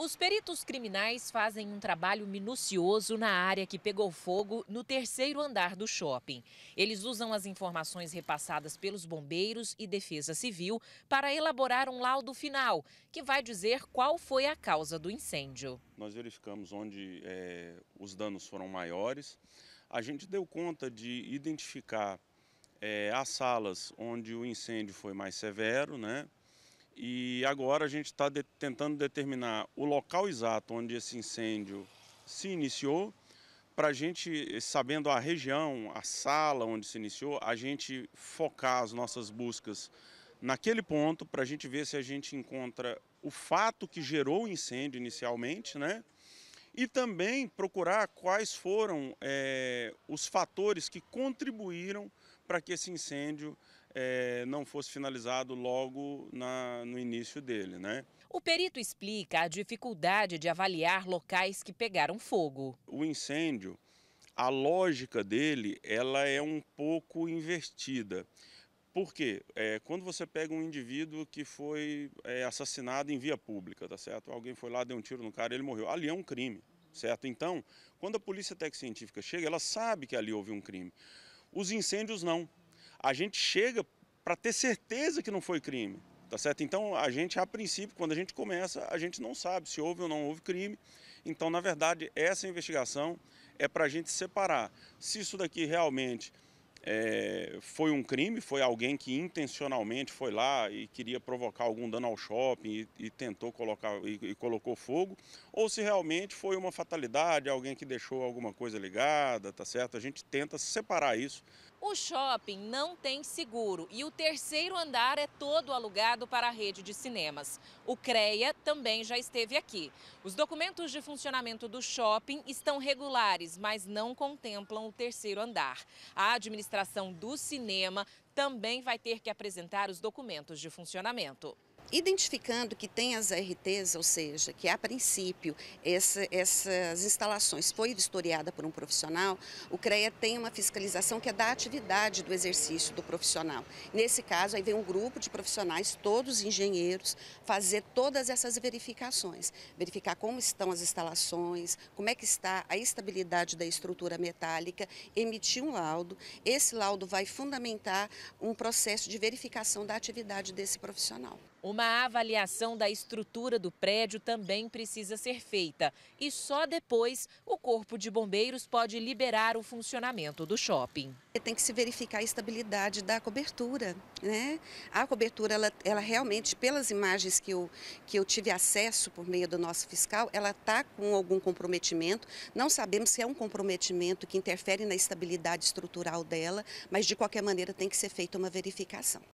Os peritos criminais fazem um trabalho minucioso na área que pegou fogo no terceiro andar do shopping. Eles usam as informações repassadas pelos bombeiros e defesa civil para elaborar um laudo final, que vai dizer qual foi a causa do incêndio. Nós verificamos onde é, os danos foram maiores. A gente deu conta de identificar é, as salas onde o incêndio foi mais severo, né? E agora a gente está de, tentando determinar o local exato onde esse incêndio se iniciou, para a gente, sabendo a região, a sala onde se iniciou, a gente focar as nossas buscas naquele ponto, para a gente ver se a gente encontra o fato que gerou o incêndio inicialmente, né? e também procurar quais foram é, os fatores que contribuíram para que esse incêndio é, não fosse finalizado logo na, no início dele. Né? O perito explica a dificuldade de avaliar locais que pegaram fogo. O incêndio, a lógica dele, ela é um pouco invertida. Por quê? É, quando você pega um indivíduo que foi é, assassinado em via pública, tá certo? Alguém foi lá, deu um tiro no cara, ele morreu. Ali é um crime, certo? Então, quando a polícia técnica científica chega, ela sabe que ali houve um crime. Os incêndios não a gente chega para ter certeza que não foi crime. Tá certo? Então, a gente, a princípio, quando a gente começa, a gente não sabe se houve ou não houve crime. Então, na verdade, essa investigação é para a gente separar se isso daqui realmente é, foi um crime, foi alguém que intencionalmente foi lá e queria provocar algum dano ao shopping e, e tentou colocar e, e, colocou fogo, ou se realmente foi uma fatalidade, alguém que deixou alguma coisa ligada, tá certo? A gente tenta separar isso o shopping não tem seguro e o terceiro andar é todo alugado para a rede de cinemas. O CREA também já esteve aqui. Os documentos de funcionamento do shopping estão regulares, mas não contemplam o terceiro andar. A administração do cinema também vai ter que apresentar os documentos de funcionamento. Identificando que tem as RTs, ou seja, que a princípio essa, essas instalações foi vistoriada por um profissional, o CREA tem uma fiscalização que é da atividade do exercício do profissional. Nesse caso, aí vem um grupo de profissionais, todos engenheiros, fazer todas essas verificações. Verificar como estão as instalações, como é que está a estabilidade da estrutura metálica, emitir um laudo. Esse laudo vai fundamentar um processo de verificação da atividade desse profissional. Uma avaliação da estrutura do prédio também precisa ser feita e só depois o Corpo de Bombeiros pode liberar o funcionamento do shopping. Tem que se verificar a estabilidade da cobertura. Né? A cobertura, ela, ela realmente, pelas imagens que eu, que eu tive acesso por meio do nosso fiscal, ela está com algum comprometimento. Não sabemos se é um comprometimento que interfere na estabilidade estrutural dela, mas de qualquer maneira tem que ser feita uma verificação.